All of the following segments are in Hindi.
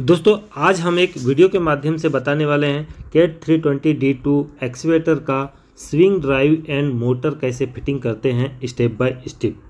दोस्तों आज हम एक वीडियो के माध्यम से बताने वाले हैं Cat three twenty D two excavator का स्विंग ड्राइव एंड मोटर कैसे फिटिंग करते हैं स्टेप बाय स्टेप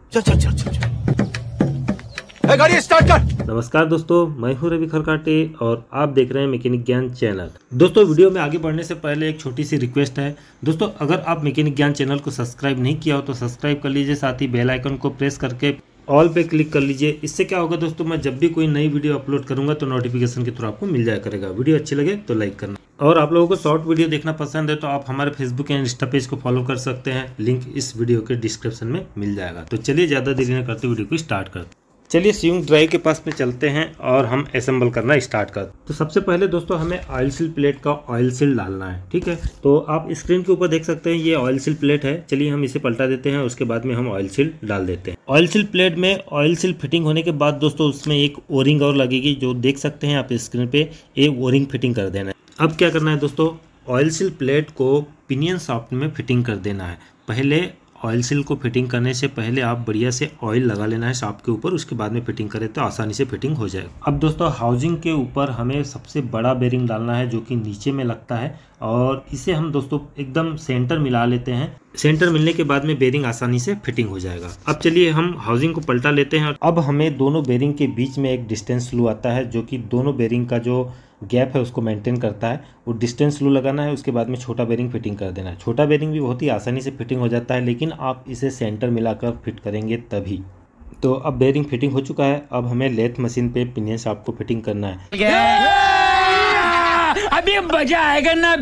नमस्कार दोस्तों मैं हूं रवि खरकाटे और आप देख रहे हैं मैकेनिक ज्ञान चैनल दोस्तों वीडियो में आगे बढ़ने से पहले एक छोटी सी रिक्वेस्ट है दोस्तों अगर आप मैकेनिक ज्ञान चैनल को सब्सक्राइब नहीं किया हो तो सब्सक्राइब कर लीजिए साथ ही बेल आइकन को प्रेस करके ऑल पे क्लिक कर लीजिए इससे क्या होगा दोस्तों मैं जब भी कोई नई वीडियो अपलोड करूंगा तो नोटिफिकेशन के थ्रू आपको मिल जाया करेगा वीडियो अच्छी लगे तो लाइक करना और आप लोगों को शॉर्ट वीडियो देखना पसंद है तो आप हमारे फेसबुक या इंस्टा पेज को फॉलो कर सकते हैं लिंक इस वीडियो के डिस्क्रिप्शन में मिल जाएगा तो चलिए ज़्यादा देरी न करते वीडियो को स्टार्ट करते चलिए स्विंग ड्राइव के पास में चलते हैं और हम असेंबल करना स्टार्ट कर तो सबसे पहले दोस्तों हमें ऑयल सील प्लेट का ऑयल सील डालना है ठीक है तो आप स्क्रीन के ऊपर देख सकते हैं ये ऑयल सील प्लेट है चलिए हम इसे पलटा देते हैं उसके बाद में हम ऑयल सील डाल देते हैं ऑयल सील प्लेट में ऑयल सील फिटिंग होने के बाद दोस्तों उसमें एक ओरिंग और लगेगी जो देख सकते हैं आप स्क्रीन पे ये ओरिंग फिटिंग कर देना है अब क्या करना है दोस्तों ऑयल सील प्लेट को पिनियन सॉफ्ट में फिटिंग कर देना है पहले ऑयल सील को फिटिंग करने से पहले आप बढ़िया से ऑयल लगा लेना है सांप के ऊपर उसके बाद में फिटिंग करें तो आसानी से फिटिंग हो जाएगा अब दोस्तों हाउसिंग के ऊपर हमें सबसे बड़ा बेरिंग डालना है जो कि नीचे में लगता है और इसे हम दोस्तों एकदम सेंटर मिला लेते हैं सेंटर मिलने के बाद में बेरिंग आसानी से फिटिंग हो जाएगा अब चलिए हम हाउसिंग को पलटा लेते हैं अब हमें दोनों बेरिंग के बीच में एक डिस्टेंस लू आता है जो कि दोनों बेरिंग का जो गैप है उसको मेंटेन करता है वो डिस्टेंस लो लगाना है उसके बाद में छोटा बेरिंग फिटिंग कर देना है छोटा बेरिंग भी बहुत ही आसानी से फिटिंग हो जाता है लेकिन आप इसे सेंटर मिलाकर फिट करेंगे तभी तो अब बेरिंग फिटिंग हो चुका है अब हमें लेथ मशीन पे पिनियन शाफ्ट को फिटिंग करना है अभी मजा आएगा ना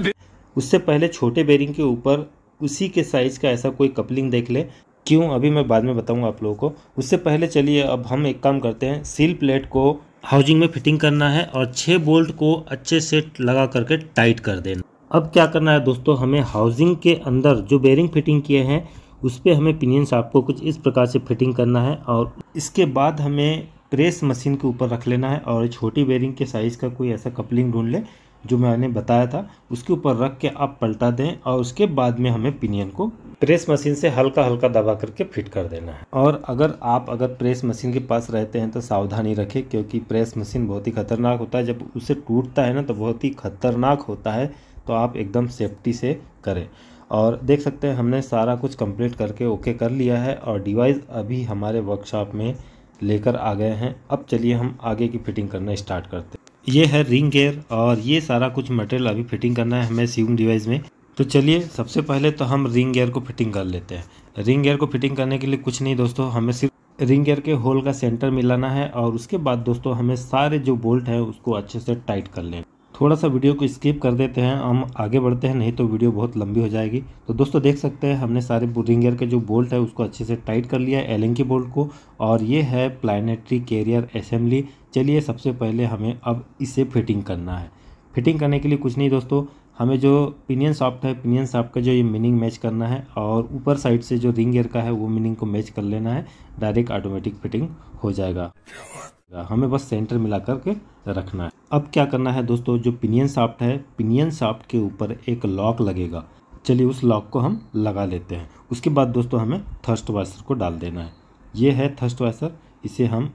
उससे पहले छोटे बेरिंग के ऊपर उसी के साइज का ऐसा कोई कपलिंग देख ले क्यों अभी मैं बाद में बताऊंगा आप लोगों को उससे पहले चलिए अब हम एक काम करते हैं सील प्लेट को हाउसिंग में फिटिंग करना है और छः बोल्ट को अच्छे से लगा करके टाइट कर देना अब क्या करना है दोस्तों हमें हाउसिंग के अंदर जो बेरिंग फिटिंग किए हैं उस पर हमें पिनियन शाफ्ट को कुछ इस प्रकार से फिटिंग करना है और इसके बाद हमें प्रेस मशीन के ऊपर रख लेना है और छोटी बेरिंग के साइज़ का कोई ऐसा कपलिंग ढूंढ लें जो मैंने बताया था उसके ऊपर रख के आप पलटा दें और उसके बाद में हमें पिनियन को प्रेस मशीन से हल्का हल्का दबा करके फिट कर देना है और अगर आप अगर प्रेस मशीन के पास रहते हैं तो सावधानी रखें क्योंकि प्रेस मशीन बहुत ही खतरनाक होता है जब उसे टूटता है ना तो बहुत ही खतरनाक होता है तो आप एकदम सेफ्टी से करें और देख सकते हैं हमने सारा कुछ कंप्लीट करके ओके कर लिया है और डिवाइस अभी हमारे वर्कशॉप में लेकर आ गए हैं अब चलिए हम आगे की फिटिंग करना स्टार्ट करते हैं ये है रिंग गेयर और ये सारा कुछ मटेरियल अभी फिटिंग करना है हमें सीम डिवाइस में तो चलिए सबसे पहले तो हम रिंग एयर को फिटिंग कर लेते हैं रिंग एयर को फिटिंग करने के लिए कुछ नहीं दोस्तों हमें सिर्फ रिंग एयर के होल का सेंटर मिलाना है और उसके बाद दोस्तों हमें सारे जो बोल्ट हैं उसको अच्छे से टाइट कर लें थोड़ा सा वीडियो को स्किप कर देते हैं हम आगे बढ़ते हैं नहीं तो वीडियो बहुत लंबी हो जाएगी तो दोस्तों देख सकते हैं हमने सारे रिंग एयर के जो बोल्ट है उसको अच्छे से टाइट कर लिया है एलेंकी बोल्ट को और ये है प्लानटरी कैरियर असेंबली चलिए सबसे पहले हमें अब इसे फिटिंग करना है फिटिंग करने के लिए कुछ नहीं दोस्तों हमें जो पिनियन साफ्ट है पिनियन साफ्ट का जो ये मीनिंग मैच करना है और ऊपर साइड से जो रिंग एयर का है वो मीनिंग को मैच कर लेना है डायरेक्ट ऑटोमेटिक फिटिंग हो जाएगा हमें बस सेंटर मिला करके रखना है अब क्या करना है दोस्तों जो पिनियन साफ्ट है पिनियन साफ्ट के ऊपर एक लॉक लगेगा चलिए उस लॉक को हम लगा लेते हैं उसके बाद दोस्तों हमें थर्स्ट वाइसर को डाल देना है ये है थर्स्ट वाइसर इसे हम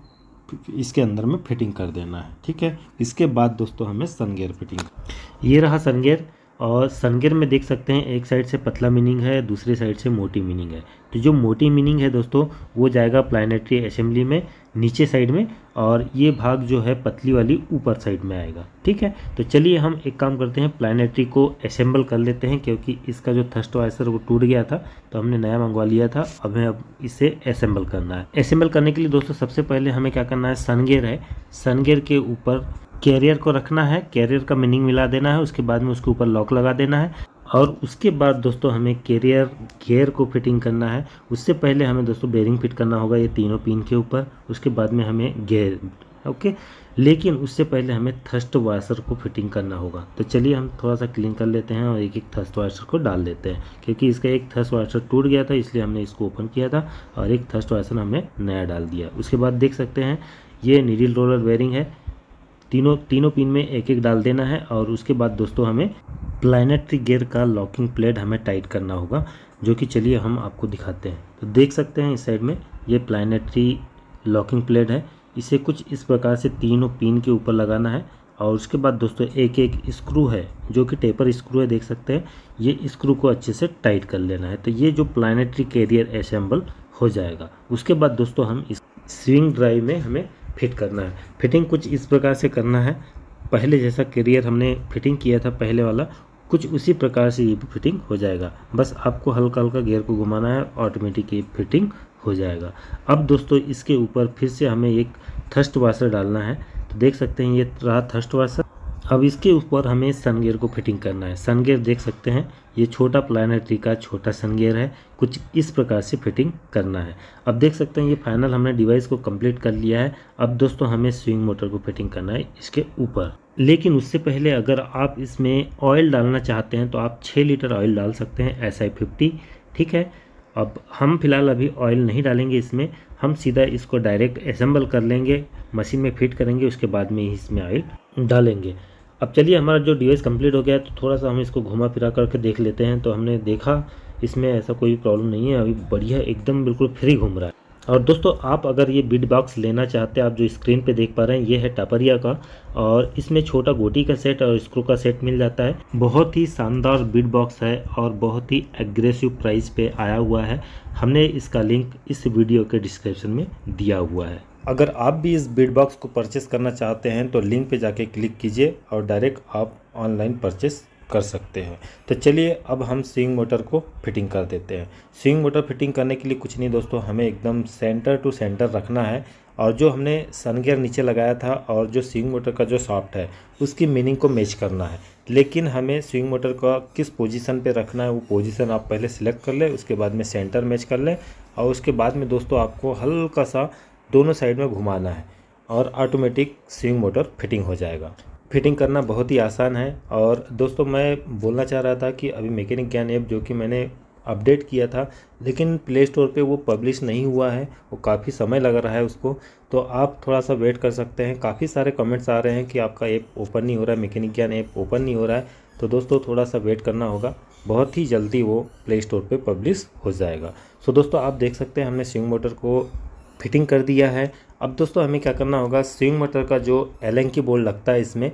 इसके अंदर में फिटिंग कर देना है ठीक है इसके बाद दोस्तों हमें सनगेयर फिटिंग ये रहा सनगेयर और सनगिर में देख सकते हैं एक साइड से पतला मीनिंग है दूसरे साइड से मोटी मीनिंग है तो जो मोटी मीनिंग है दोस्तों वो जाएगा प्लानटरी असेंबली में नीचे साइड में और ये भाग जो है पतली वाली ऊपर साइड में आएगा ठीक है तो चलिए हम एक काम करते हैं प्लानटरी को असेंबल कर लेते हैं क्योंकि इसका जो थर्स्ट वाइसर वो टूट गया था तो हमने नया मंगवा लिया था अब हमें अब इसे असेंबल करना है असेंबल करने के लिए दोस्तों सबसे पहले हमें क्या करना है सनगेयर है सनगेयर के ऊपर कैरियर को रखना है कैरियर का मीनिंग मिला देना है उसके बाद में उसके ऊपर लॉक लगा देना है और उसके बाद दोस्तों हमें कैरियर गेयर को फिटिंग करना है उससे पहले हमें दोस्तों बेरिंग फिट करना होगा ये तीनों पिन के ऊपर उसके बाद में हमें गेयर ओके लेकिन उससे पहले हमें थर्स्ट वाशर को फिटिंग करना होगा तो चलिए हम थोड़ा सा क्लीन कर लेते हैं और एक एक थर्स्ट वाशर को डाल देते हैं क्योंकि इसका एक थर्स्ट वाशर टूट गया था इसलिए हमने इसको ओपन किया था और एक थर्स्ट वाशर हमने नया डाल दिया उसके बाद देख सकते हैं ये निडिल रोलर वेयरिंग है तीनों तीनों पिन में एक एक डाल देना है और उसके बाद दोस्तों हमें प्लानटरी गियर का लॉकिंग प्लेट हमें टाइट करना होगा जो कि चलिए हम आपको दिखाते हैं तो देख सकते हैं इस साइड में ये प्लानटरी लॉकिंग प्लेट है इसे कुछ इस प्रकार से तीनों पिन के ऊपर लगाना है और उसके बाद दोस्तों एक एक स्क्रू है जो कि टेपर स्क्रू है देख सकते हैं ये स्क्रू को अच्छे से टाइट कर लेना है तो ये जो प्लानटरी कैरियर असेंबल हो जाएगा उसके बाद दोस्तों हम इस स्विंग ड्राइव में हमें फिट करना है फिटिंग कुछ इस प्रकार से करना है पहले जैसा करियर हमने फिटिंग किया था पहले वाला कुछ उसी प्रकार से ये फिटिंग हो जाएगा बस आपको हल्का हल्का गियर को घुमाना है ऑटोमेटिक ये फिटिंग हो जाएगा अब दोस्तों इसके ऊपर फिर से हमें एक थर्स्ट वाशर डालना है तो देख सकते हैं ये रहा थर्स्ट वाशर अब इसके ऊपर हमें सन गियर को फिटिंग करना है सन गियर देख सकते हैं ये छोटा प्लानटरी का छोटा सनगेयर है कुछ इस प्रकार से फिटिंग करना है अब देख सकते हैं ये फाइनल हमने डिवाइस को कंप्लीट कर लिया है अब दोस्तों हमें स्विंग मोटर को फिटिंग करना है इसके ऊपर लेकिन उससे पहले अगर आप इसमें ऑयल डालना चाहते हैं तो आप छः लीटर ऑयल डाल सकते हैं एस आई फिफ्टी ठीक है अब हम फिलहाल अभी ऑयल नहीं डालेंगे इसमें हम सीधा इसको डायरेक्ट असम्बल कर लेंगे मशीन में फिट करेंगे उसके बाद में ही इसमें ऑयल डालेंगे अब चलिए हमारा जो डिवाइस कंप्लीट हो गया है तो थोड़ा सा हम इसको घुमा फिरा करके देख लेते हैं तो हमने देखा इसमें ऐसा कोई प्रॉब्लम नहीं है अभी बढ़िया एकदम बिल्कुल फ्री घूम रहा है और दोस्तों आप अगर ये बिड बॉक्स लेना चाहते हैं आप जो स्क्रीन पे देख पा रहे हैं ये है टापरिया का और इसमें छोटा गोटी का सेट और स्क्रू का सेट मिल जाता है बहुत ही शानदार बिड बॉक्स है और बहुत ही एग्रेसिव प्राइस पे आया हुआ है हमने इसका लिंक इस वीडियो के डिस्क्रिप्शन में दिया हुआ है अगर आप भी इस बिड बॉक्स को परचेस करना चाहते हैं तो लिंक पे जाके क्लिक कीजिए और डायरेक्ट आप ऑनलाइन परचेस कर सकते हैं तो चलिए अब हम स्विंग मोटर को फिटिंग कर देते हैं स्विंग मोटर फिटिंग करने के लिए कुछ नहीं दोस्तों हमें एकदम सेंटर टू सेंटर रखना है और जो हमने सनगेयर नीचे लगाया था और जो स्विंग मोटर का जो सॉफ्ट है उसकी मीनिंग को मैच करना है लेकिन हमें स्विंग मोटर का किस पोजीशन पे रखना है वो पोजीशन आप पहले सिलेक्ट कर लें उसके बाद में सेंटर मैच कर लें और उसके बाद में दोस्तों आपको हल्का सा दोनों साइड में घुमाना है और ऑटोमेटिक स्विंग मोटर फिटिंग हो जाएगा फिटिंग करना बहुत ही आसान है और दोस्तों मैं बोलना चाह रहा था कि अभी मैकेनिक ज्ञान ऐप जो कि मैंने अपडेट किया था लेकिन प्ले स्टोर पे वो पब्लिश नहीं हुआ है वो काफ़ी समय लग रहा है उसको तो आप थोड़ा सा वेट कर सकते हैं काफ़ी सारे कमेंट्स आ रहे हैं कि आपका ऐप ओपन नहीं हो रहा है मैकेनिक ज्ञान ऐप ओपन नहीं हो रहा है तो दोस्तों थोड़ा सा वेट करना होगा बहुत ही जल्दी वो प्ले स्टोर पर पब्लिश हो जाएगा सो दोस्तों आप देख सकते हैं हमने स्विंग मोटर को फिटिंग कर दिया है अब दोस्तों हमें क्या करना होगा स्विंग मोटर का जो एलन की बोल्ट लगता है इसमें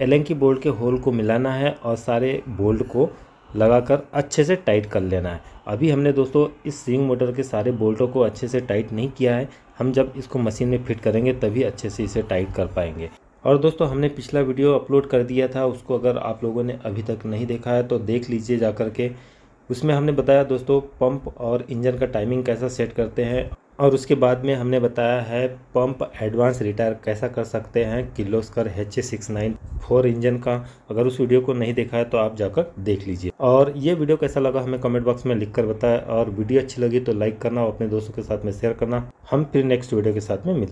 एलन की बोल्ट के होल को मिलाना है और सारे बोल्ट को लगाकर अच्छे से टाइट कर लेना है अभी हमने दोस्तों इस स्विंग मोटर के सारे बोल्टों को अच्छे से टाइट नहीं किया है हम जब इसको मशीन में फिट करेंगे तभी अच्छे से इसे टाइट कर पाएंगे और दोस्तों हमने पिछला वीडियो अपलोड कर दिया था उसको अगर आप लोगों ने अभी तक नहीं देखा है तो देख लीजिए जा के उसमें हमने बताया दोस्तों पंप और इंजन का टाइमिंग कैसा सेट करते हैं और उसके बाद में हमने बताया है पंप एडवांस रिटायर कैसा कर सकते हैं Kirloskar H A six nine four engine का अगर उस वीडियो को नहीं देखा है तो आप जाकर देख लीजिए और ये वीडियो कैसा लगा हमें कमेंट बॉक्स में लिख कर बताएं और वीडियो अच्छी लगी तो लाइक करना और अपने दोस्तों के साथ में शेयर करना हम फिर नेक्स्ट वीडियो के साथ में मिलते